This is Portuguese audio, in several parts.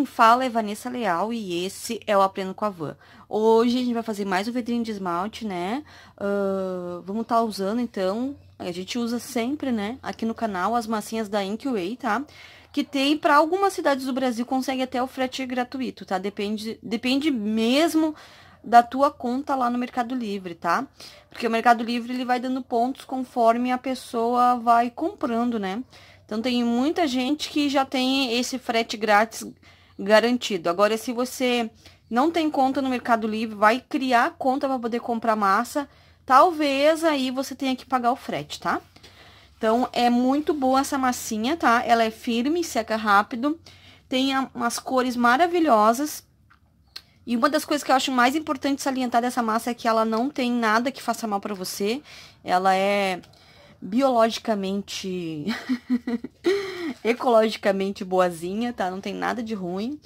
quem fala é Vanessa Leal e esse é o Aprendo com a Van. Hoje a gente vai fazer mais um vidrinho de esmalte, né? Uh, vamos estar tá usando, então, a gente usa sempre, né, aqui no canal, as massinhas da Inkway, tá? Que tem, para algumas cidades do Brasil, consegue até o frete gratuito, tá? Depende, depende mesmo da tua conta lá no Mercado Livre, tá? Porque o Mercado Livre, ele vai dando pontos conforme a pessoa vai comprando, né? Então, tem muita gente que já tem esse frete grátis garantido. Agora, se você não tem conta no Mercado Livre, vai criar conta para poder comprar massa, talvez aí você tenha que pagar o frete, tá? Então, é muito boa essa massinha, tá? Ela é firme, seca rápido, tem umas cores maravilhosas. E uma das coisas que eu acho mais importante salientar dessa massa é que ela não tem nada que faça mal para você. Ela é biologicamente ecologicamente boazinha, tá? Não tem nada de ruim.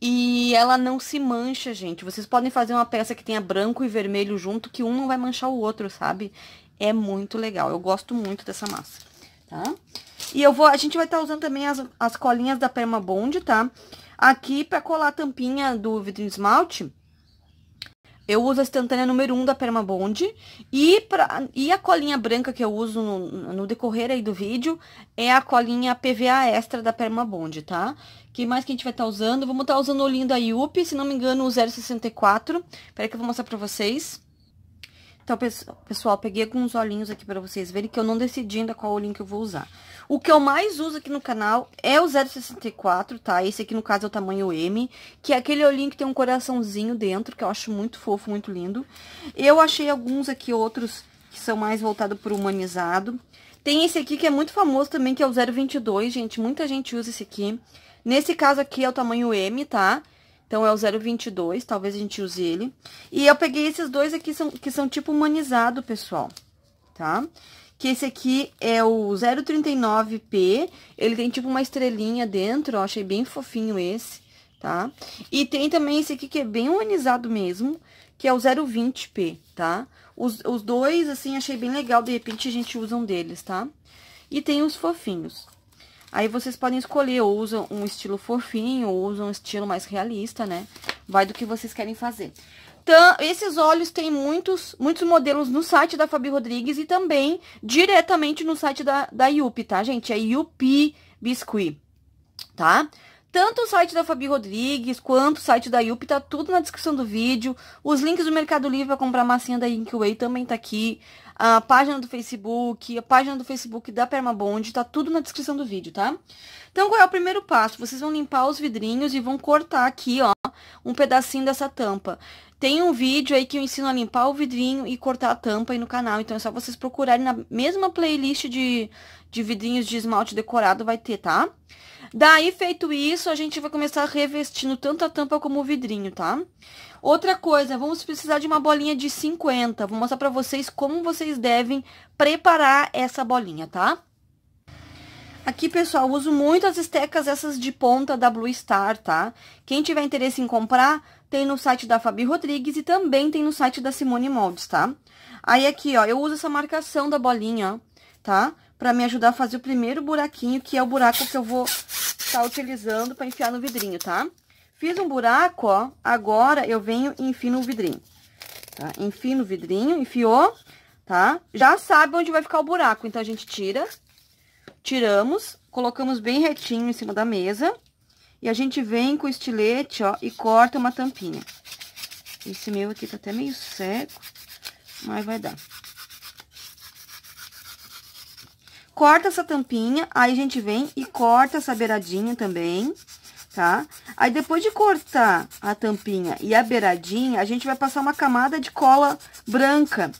E ela não se mancha, gente. Vocês podem fazer uma peça que tenha branco e vermelho junto, que um não vai manchar o outro, sabe? É muito legal. Eu gosto muito dessa massa, tá? E eu vou, a gente vai estar tá usando também as, as colinhas da Perma Bond, tá? Aqui, pra colar a tampinha do vidro esmalte, eu uso a instantânea número 1 um da Permabond. E, pra, e a colinha branca que eu uso no, no, decorrer aí do vídeo é a colinha PVA extra da Permabond, tá? que mais que a gente vai estar tá usando? Vamos estar tá usando o olhinho da Yuppie, se não me engano, o 064. Peraí que eu vou mostrar pra vocês. Então, pessoal, peguei alguns olhinhos aqui pra vocês verem que eu não decidi ainda qual olhinho que eu vou usar. O que eu mais uso aqui no canal é o 064, tá? Esse aqui, no caso, é o tamanho M, que é aquele olhinho que tem um coraçãozinho dentro, que eu acho muito fofo, muito lindo. Eu achei alguns aqui, outros, que são mais voltados pro humanizado. Tem esse aqui que é muito famoso também, que é o 022, gente. Muita gente usa esse aqui. Nesse caso aqui é o tamanho M, tá? Então, é o 0,22, talvez a gente use ele. E eu peguei esses dois aqui, são, que são tipo humanizado, pessoal, tá? Que esse aqui é o 0,39P, ele tem tipo uma estrelinha dentro, ó, achei bem fofinho esse, tá? E tem também esse aqui que é bem humanizado mesmo, que é o 0,20P, tá? Os, os dois, assim, achei bem legal, de repente a gente usa um deles, tá? E tem os fofinhos. Aí vocês podem escolher, ou usam um estilo fofinho, ou usam um estilo mais realista, né? Vai do que vocês querem fazer. Então, esses olhos têm muitos, muitos modelos no site da Fabi Rodrigues e também diretamente no site da, da Yupi, tá, gente? É Yupi Biscuit, tá? Tá? Tanto o site da Fabi Rodrigues quanto o site da Yupi tá tudo na descrição do vídeo. Os links do Mercado Livre para comprar massinha da Inkway também tá aqui. A página do Facebook, a página do Facebook da Permabond, tá tudo na descrição do vídeo, tá? Então, qual é o primeiro passo? Vocês vão limpar os vidrinhos e vão cortar aqui, ó, um pedacinho dessa tampa. Tem um vídeo aí que eu ensino a limpar o vidrinho e cortar a tampa aí no canal. Então é só vocês procurarem na mesma playlist de, de vidrinhos de esmalte decorado, vai ter, tá? Daí, feito isso, a gente vai começar revestindo tanto a tampa como o vidrinho, tá? Outra coisa, vamos precisar de uma bolinha de 50. Vou mostrar pra vocês como vocês devem preparar essa bolinha, tá? Aqui, pessoal, uso muito as estecas essas de ponta da Blue Star, tá? Quem tiver interesse em comprar, tem no site da Fabi Rodrigues e também tem no site da Simone Moldes, tá? Aí, aqui, ó, eu uso essa marcação da bolinha, tá? Pra me ajudar a fazer o primeiro buraquinho, que é o buraco que eu vou estar tá utilizando pra enfiar no vidrinho, tá? Fiz um buraco, ó, agora eu venho e enfio no vidrinho, tá? Enfio no vidrinho, enfiou, tá? Já sabe onde vai ficar o buraco, então, a gente tira Tiramos, colocamos bem retinho em cima da mesa. E a gente vem com o estilete, ó, e corta uma tampinha. Esse meu aqui tá até meio seco, mas vai dar. Corta essa tampinha, aí a gente vem e corta essa beiradinha também, tá? Aí depois de cortar a tampinha e a beiradinha, a gente vai passar uma camada de cola branca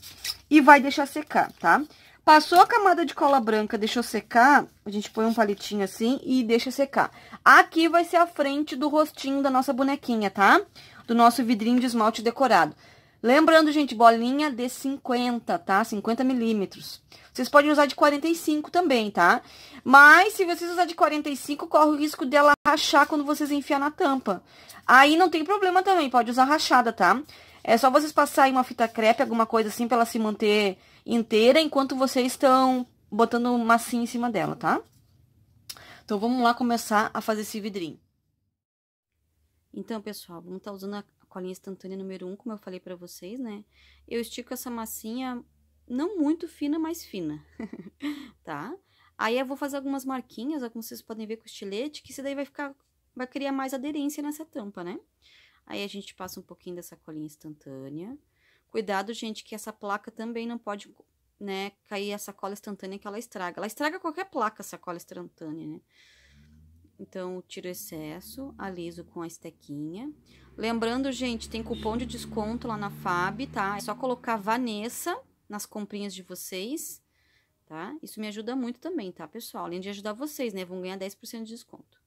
e vai deixar secar, tá? Tá? Passou a camada de cola branca, deixou secar, a gente põe um palitinho assim e deixa secar. Aqui vai ser a frente do rostinho da nossa bonequinha, tá? Do nosso vidrinho de esmalte decorado. Lembrando, gente, bolinha de 50, tá? 50 milímetros. Vocês podem usar de 45 também, tá? Mas, se vocês usar de 45, corre o risco dela rachar quando vocês enfiar na tampa. Aí não tem problema também, pode usar rachada, tá? É só vocês passarem uma fita crepe, alguma coisa assim, pra ela se manter inteira enquanto vocês estão botando massinha em cima dela, tá? Então, vamos lá começar a fazer esse vidrinho. Então, pessoal, vamos estar tá usando a colinha instantânea número 1, como eu falei pra vocês, né? Eu estico essa massinha não muito fina, mas fina, tá? Aí, eu vou fazer algumas marquinhas, como vocês podem ver com o estilete, que isso daí vai ficar... Vai criar mais aderência nessa tampa, né? Aí, a gente passa um pouquinho dessa colinha instantânea. Cuidado, gente, que essa placa também não pode, né, cair a sacola instantânea que ela estraga. Ela estraga qualquer placa, sacola instantânea, né? Então, tiro o excesso, aliso com a estequinha. Lembrando, gente, tem cupom de desconto lá na FAB, tá? É só colocar Vanessa nas comprinhas de vocês, tá? Isso me ajuda muito também, tá, pessoal? Além de ajudar vocês, né? Vão ganhar 10% de desconto.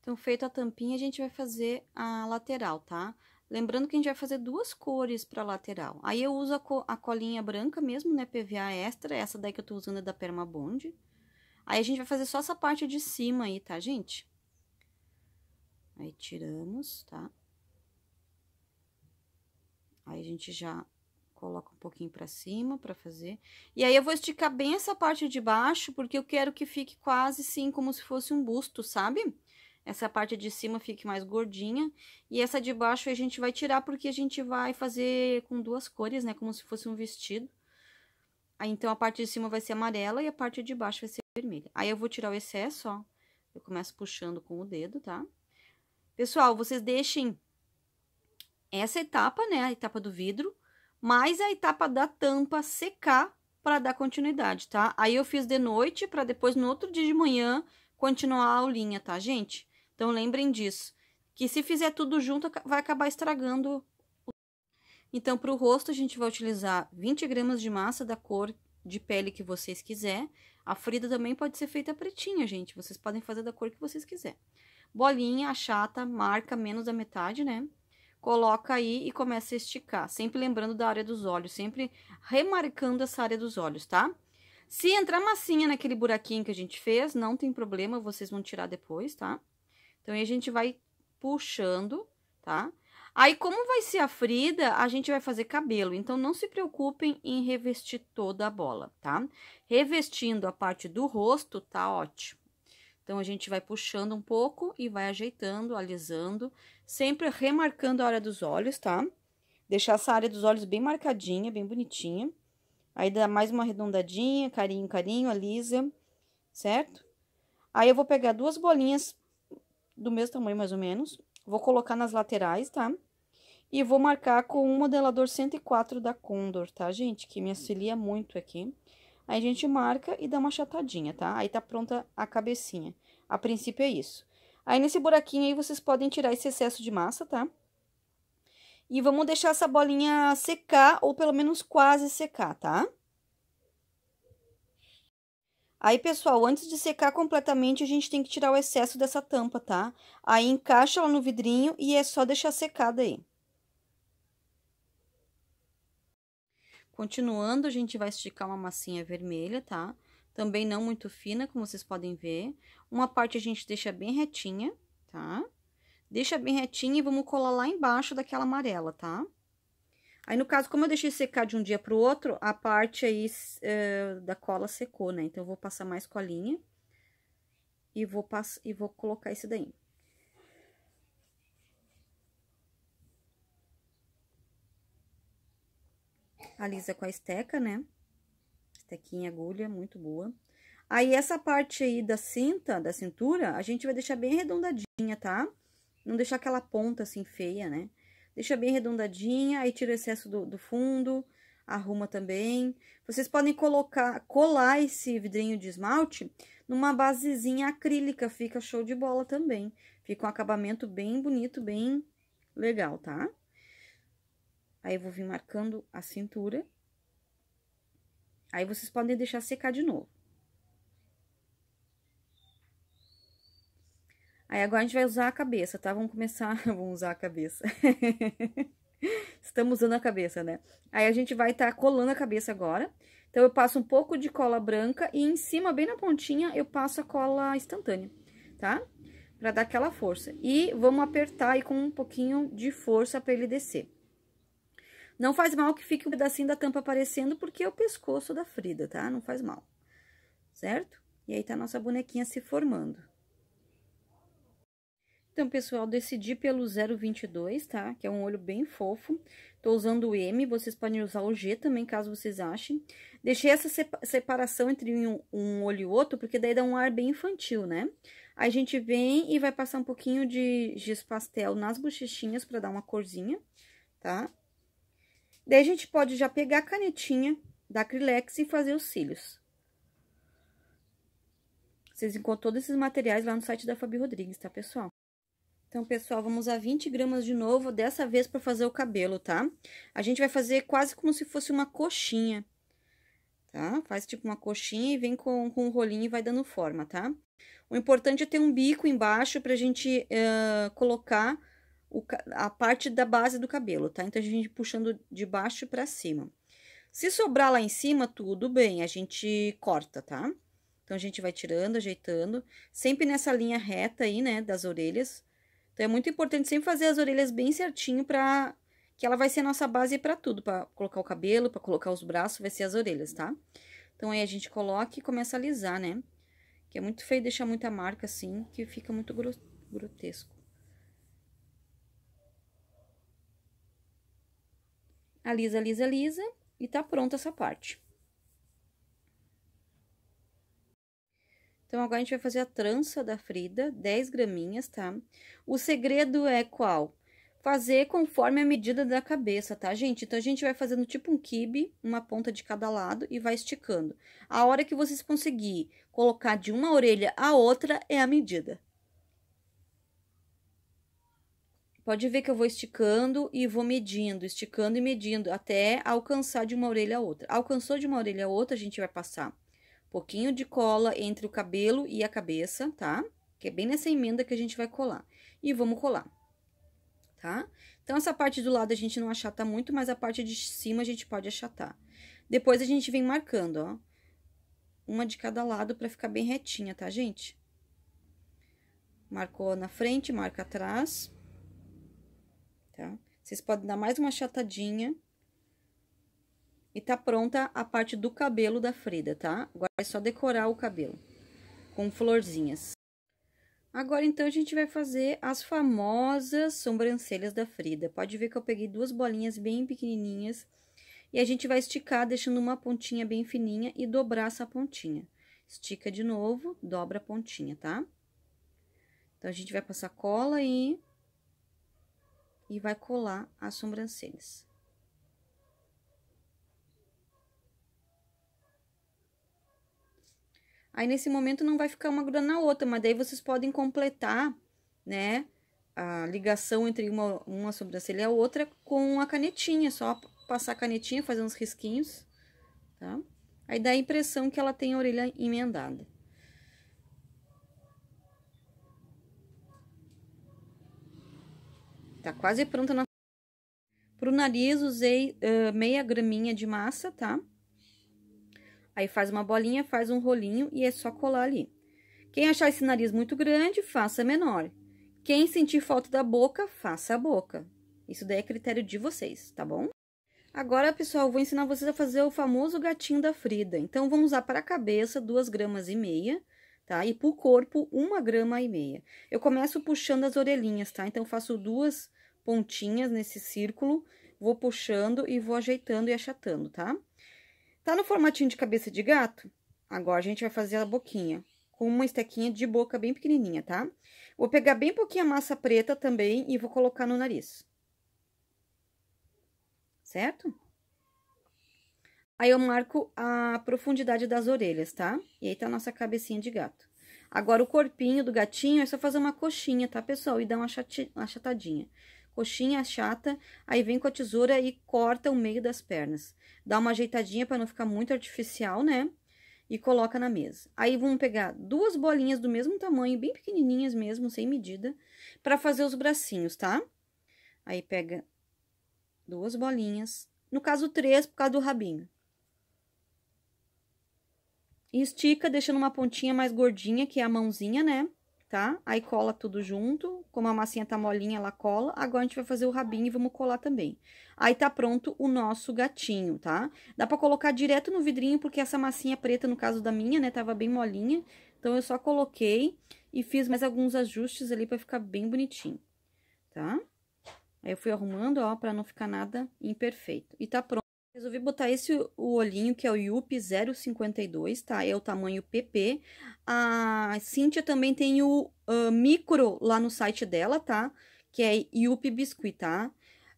Então, feito a tampinha, a gente vai fazer a lateral, tá? Lembrando que a gente vai fazer duas cores para lateral. Aí eu uso a, co a, colinha branca mesmo, né, PVA extra, essa daí que eu tô usando é da Permabond. Aí a gente vai fazer só essa parte de cima aí, tá, gente? Aí tiramos, tá? Aí a gente já coloca um pouquinho para cima para fazer. E aí eu vou esticar bem essa parte de baixo, porque eu quero que fique quase sim como se fosse um busto, sabe? Essa parte de cima fique mais gordinha. E essa de baixo a gente vai tirar porque a gente vai fazer com duas cores, né? Como se fosse um vestido. Aí, então, a parte de cima vai ser amarela e a parte de baixo vai ser vermelha. Aí, eu vou tirar o excesso, ó. Eu começo puxando com o dedo, tá? Pessoal, vocês deixem essa etapa, né? A etapa do vidro, mais a etapa da tampa secar para dar continuidade, tá? Aí, eu fiz de noite para depois, no outro dia de manhã, continuar a aulinha, tá, gente? Então lembrem disso, que se fizer tudo junto vai acabar estragando. O... Então para o rosto a gente vai utilizar 20 gramas de massa da cor de pele que vocês quiser. A frida também pode ser feita pretinha, gente. Vocês podem fazer da cor que vocês quiser. Bolinha, achata, marca menos da metade, né? Coloca aí e começa a esticar, sempre lembrando da área dos olhos, sempre remarcando essa área dos olhos, tá? Se entrar massinha naquele buraquinho que a gente fez, não tem problema, vocês vão tirar depois, tá? Então, aí a gente vai puxando, tá? Aí, como vai ser a frida, a gente vai fazer cabelo. Então, não se preocupem em revestir toda a bola, tá? Revestindo a parte do rosto, tá ótimo. Então, a gente vai puxando um pouco e vai ajeitando, alisando, sempre remarcando a área dos olhos, tá? Deixar essa área dos olhos bem marcadinha, bem bonitinha. Aí, dá mais uma arredondadinha, carinho, carinho, alisa, certo? Aí, eu vou pegar duas bolinhas do mesmo tamanho mais ou menos. Vou colocar nas laterais, tá? E vou marcar com o um modelador 104 da Condor, tá, gente? Que me auxilia muito aqui. Aí, a gente marca e dá uma achatadinha, tá? Aí, tá pronta a cabecinha. A princípio, é isso. Aí, nesse buraquinho aí, vocês podem tirar esse excesso de massa, tá? E vamos deixar essa bolinha secar, ou pelo menos quase secar, tá? Aí, pessoal, antes de secar completamente, a gente tem que tirar o excesso dessa tampa, tá? Aí, encaixa ela no vidrinho e é só deixar secada aí. Continuando, a gente vai esticar uma massinha vermelha, tá? Também não muito fina, como vocês podem ver. Uma parte a gente deixa bem retinha, tá? Deixa bem retinha e vamos colar lá embaixo daquela amarela, tá? Aí, no caso, como eu deixei secar de um dia para o outro, a parte aí é, da cola secou, né? Então, eu vou passar mais colinha e vou, pass e vou colocar esse daí. Alisa com a esteca, né? Estequinha, agulha, muito boa. Aí, essa parte aí da cinta, da cintura, a gente vai deixar bem arredondadinha, tá? Não deixar aquela ponta, assim, feia, né? Deixa bem arredondadinha, aí tira o excesso do, do fundo, arruma também. Vocês podem colocar, colar esse vidrinho de esmalte numa basezinha acrílica, fica show de bola também. Fica um acabamento bem bonito, bem legal, tá? Aí, eu vou vir marcando a cintura. Aí, vocês podem deixar secar de novo. Aí agora a gente vai usar a cabeça, tá? Vamos começar, vamos usar a cabeça. Estamos usando a cabeça, né? Aí a gente vai estar tá colando a cabeça agora. Então, eu passo um pouco de cola branca e em cima, bem na pontinha, eu passo a cola instantânea, tá? Pra dar aquela força. E vamos apertar aí com um pouquinho de força pra ele descer. Não faz mal que fique um pedacinho da tampa aparecendo, porque é o pescoço da Frida, tá? Não faz mal, certo? E aí, tá a nossa bonequinha se formando. Então, pessoal, decidi pelo 0,22, tá? Que é um olho bem fofo. Tô usando o M, vocês podem usar o G também, caso vocês achem. Deixei essa separação entre um, olho e outro, porque daí dá um ar bem infantil, né? Aí, a gente vem e vai passar um pouquinho de giz pastel nas bochechinhas para dar uma corzinha, tá? Daí, a gente pode já pegar a canetinha da Acrylex e fazer os cílios. Vocês encontram todos esses materiais lá no site da Fabi Rodrigues, tá, pessoal? Então, pessoal, vamos usar 20 gramas de novo, dessa vez para fazer o cabelo, tá? A gente vai fazer quase como se fosse uma coxinha, tá? Faz tipo uma coxinha e vem com, com um rolinho e vai dando forma, tá? O importante é ter um bico embaixo para a gente uh, colocar o, a parte da base do cabelo, tá? Então, a gente puxando de baixo para cima. Se sobrar lá em cima, tudo bem, a gente corta, tá? Então, a gente vai tirando, ajeitando, sempre nessa linha reta aí, né, das orelhas, então é muito importante sempre fazer as orelhas bem certinho para que ela vai ser a nossa base para tudo, para colocar o cabelo, para colocar os braços, vai ser as orelhas, tá? Então aí a gente coloca e começa a alisar, né? Que é muito feio deixar muita marca assim, que fica muito grotesco. Alisa, alisa, alisa e tá pronta essa parte. Então, agora a gente vai fazer a trança da Frida, 10 graminhas, tá? O segredo é qual? Fazer conforme a medida da cabeça, tá, gente? Então, a gente vai fazendo tipo um kibe, uma ponta de cada lado e vai esticando. A hora que vocês conseguirem colocar de uma orelha à outra é a medida. Pode ver que eu vou esticando e vou medindo, esticando e medindo, até alcançar de uma orelha a outra. Alcançou de uma orelha a outra, a gente vai passar pouquinho de cola entre o cabelo e a cabeça, tá? Que é bem nessa emenda que a gente vai colar. E vamos colar, tá? Então, essa parte do lado a gente não achata muito, mas a parte de cima a gente pode achatar. Depois, a gente vem marcando, ó. Uma de cada lado pra ficar bem retinha, tá, gente? Marcou na frente, marca atrás, tá? Vocês podem dar mais uma achatadinha e tá pronta a parte do cabelo da Frida, tá? Agora é só decorar o cabelo com florzinhas. Agora, então, a gente vai fazer as famosas sobrancelhas da Frida. Pode ver que eu peguei duas bolinhas bem pequenininhas e a gente vai esticar deixando uma pontinha bem fininha e dobrar essa pontinha. Estica de novo, dobra a pontinha, tá? Então, a gente vai passar cola aí e vai colar as sobrancelhas. Aí nesse momento não vai ficar uma grudando na outra, mas daí vocês podem completar, né? A ligação entre uma, uma sobrancelha e a outra com a canetinha, só passar a canetinha, fazer uns risquinhos, tá? Aí dá a impressão que ela tem a orelha emendada. Tá quase pronta na... Pro nariz, usei uh, meia graminha de massa, tá? Aí faz uma bolinha, faz um rolinho e é só colar ali. Quem achar esse nariz muito grande, faça menor. Quem sentir falta da boca, faça a boca. Isso daí é critério de vocês, tá bom? Agora, pessoal, vou ensinar vocês a fazer o famoso gatinho da Frida. Então, vamos usar para a cabeça 2 gramas e meia, tá? E para o corpo, 1 grama e meia. Eu começo puxando as orelhinhas, tá? Então, faço duas pontinhas nesse círculo, vou puxando e vou ajeitando e achatando, tá? Tá no formatinho de cabeça de gato? Agora, a gente vai fazer a boquinha, com uma estequinha de boca bem pequenininha, tá? Vou pegar bem pouquinho massa preta também e vou colocar no nariz. Certo? Aí, eu marco a profundidade das orelhas, tá? E aí, tá a nossa cabecinha de gato. Agora, o corpinho do gatinho é só fazer uma coxinha, tá, pessoal? E dar uma achatadinha coxinha chata, aí vem com a tesoura e corta o meio das pernas. Dá uma ajeitadinha para não ficar muito artificial, né? E coloca na mesa. Aí vamos pegar duas bolinhas do mesmo tamanho, bem pequenininhas mesmo, sem medida, para fazer os bracinhos, tá? Aí pega duas bolinhas, no caso três por causa do rabinho. E estica, deixando uma pontinha mais gordinha, que é a mãozinha, né? tá? Aí cola tudo junto, como a massinha tá molinha, ela cola. Agora, a gente vai fazer o rabinho e vamos colar também. Aí tá pronto o nosso gatinho, tá? Dá pra colocar direto no vidrinho, porque essa massinha é preta, no caso da minha, né, tava bem molinha. Então, eu só coloquei e fiz mais alguns ajustes ali pra ficar bem bonitinho, tá? Aí, eu fui arrumando, ó, pra não ficar nada imperfeito. E tá pronto. Resolvi botar esse o olhinho, que é o Yup 052, tá? É o tamanho PP. A Cíntia também tem o uh, micro lá no site dela, tá? Que é Yup Biscuit, tá?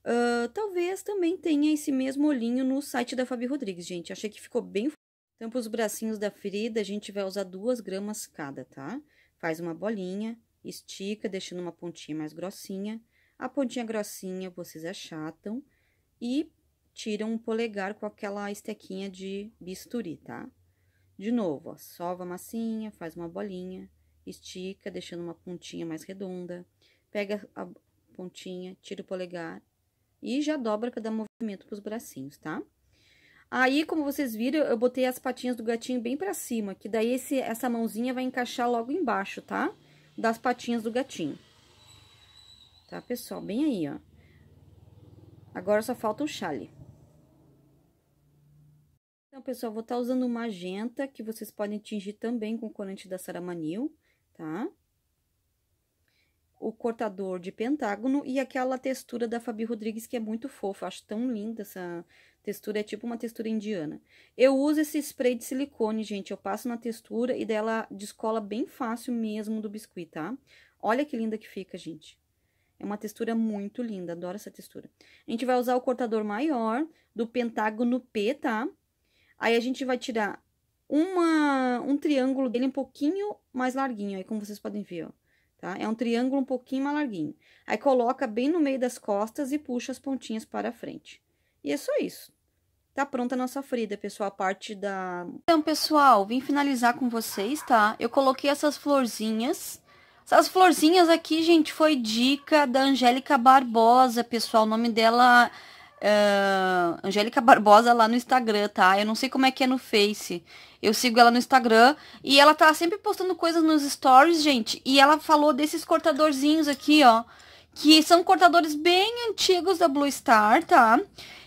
Uh, talvez também tenha esse mesmo olhinho no site da Fabi Rodrigues, gente. Achei que ficou bem... para os bracinhos da ferida, a gente vai usar duas gramas cada, tá? Faz uma bolinha, estica, deixando uma pontinha mais grossinha. A pontinha grossinha vocês achatam e tiram o polegar com aquela estequinha de bisturi, tá? De novo, ó, sova a massinha, faz uma bolinha, estica, deixando uma pontinha mais redonda, pega a pontinha, tira o polegar e já dobra dar movimento pros bracinhos, tá? Aí, como vocês viram, eu botei as patinhas do gatinho bem para cima, que daí esse, essa mãozinha vai encaixar logo embaixo, tá? Das patinhas do gatinho. Tá, pessoal? Bem aí, ó. Agora só falta o chale. Então, pessoal, vou estar tá usando magenta, que vocês podem tingir também com corante da Saramanil, tá? O cortador de pentágono e aquela textura da Fabi Rodrigues, que é muito fofa. acho tão linda essa textura, é tipo uma textura indiana. Eu uso esse spray de silicone, gente, eu passo na textura e dela descola bem fácil mesmo do biscuit, tá? Olha que linda que fica, gente. É uma textura muito linda, adoro essa textura. A gente vai usar o cortador maior do pentágono P, tá? Aí a gente vai tirar uma, um triângulo dele um pouquinho mais larguinho, aí como vocês podem ver, ó. Tá? É um triângulo um pouquinho mais larguinho. Aí coloca bem no meio das costas e puxa as pontinhas para frente. E é só isso. Tá pronta a nossa frida, pessoal, a parte da... Então, pessoal, vim finalizar com vocês, tá? Eu coloquei essas florzinhas. Essas florzinhas aqui, gente, foi dica da Angélica Barbosa, pessoal. O nome dela uh, Angélica Barbosa lá no Instagram, tá? Eu não sei como é que é no Face. Eu sigo ela no Instagram e ela tá sempre postando coisas nos stories, gente. E ela falou desses cortadorzinhos aqui, ó. Que são cortadores bem antigos da Blue Star, tá?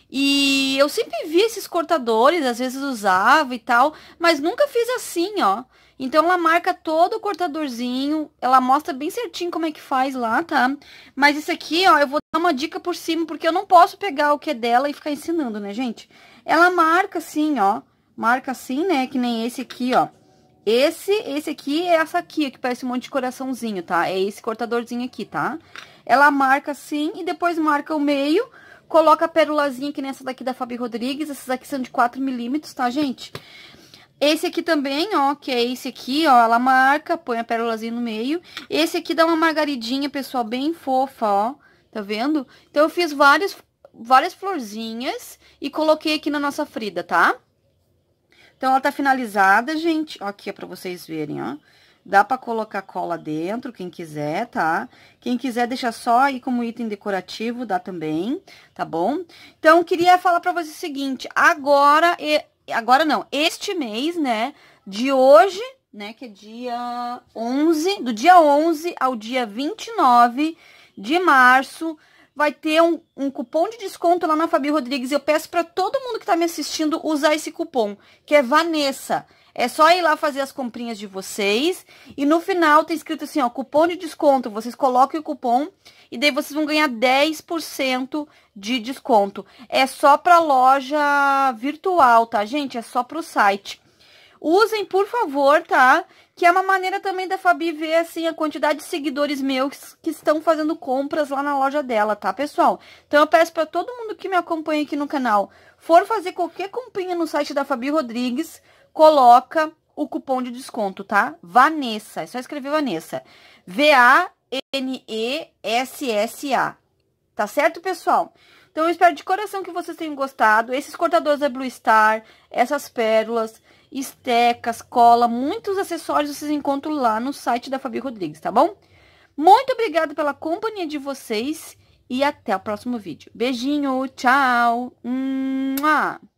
E eu sempre vi esses cortadores, às vezes usava e tal, mas nunca fiz assim, ó. Então ela marca todo o cortadorzinho, ela mostra bem certinho como é que faz lá, tá? Mas isso aqui, ó, eu vou dar uma dica por cima, porque eu não posso pegar o que é dela e ficar ensinando, né, gente? Ela marca assim, ó, marca assim, né, que nem esse aqui, ó. Esse, esse aqui é essa aqui, que parece um monte de coraçãozinho, tá? É esse cortadorzinho aqui, tá? Ela marca assim e depois marca o meio, coloca a pérolazinha que nessa daqui da Fabi Rodrigues, essas aqui são de 4 milímetros, tá, gente? Esse aqui também, ó, que é esse aqui, ó, ela marca, põe a pérolazinha no meio. Esse aqui dá uma margaridinha, pessoal, bem fofa, ó, tá vendo? Então, eu fiz várias, várias florzinhas e coloquei aqui na nossa frida, tá? Então, ela tá finalizada, gente. Ó, aqui é pra vocês verem, ó. Dá pra colocar cola dentro, quem quiser, tá? Quem quiser deixar só aí como item decorativo, dá também, tá bom? Então, queria falar pra vocês o seguinte, agora é agora não, este mês, né, de hoje, né, que é dia 11, do dia 11 ao dia 29 de março, vai ter um, um, cupom de desconto lá na Fabi Rodrigues. Eu peço para todo mundo que está me assistindo usar esse cupom, que é Vanessa. É só ir lá fazer as comprinhas de vocês. E no final tem tá escrito assim, ó, cupom de desconto. Vocês coloquem o cupom e daí vocês vão ganhar 10% de desconto. É só pra loja virtual, tá, gente? É só pro site. Usem, por favor, tá? Que é uma maneira também da Fabi ver, assim, a quantidade de seguidores meus que estão fazendo compras lá na loja dela, tá, pessoal? Então, eu peço para todo mundo que me acompanha aqui no canal, for fazer qualquer comprinha no site da Fabi Rodrigues, coloca o cupom de desconto, tá? Vanessa, é só escrever Vanessa. V-A-N-E-S-S-A. Tá certo, pessoal? Então, eu espero de coração que vocês tenham gostado. Esses cortadores da é Blue Star, essas pérolas, estecas, cola, muitos acessórios vocês encontram lá no site da Fabi Rodrigues, tá bom? Muito obrigada pela companhia de vocês e até o próximo vídeo. Beijinho, tchau! Mua!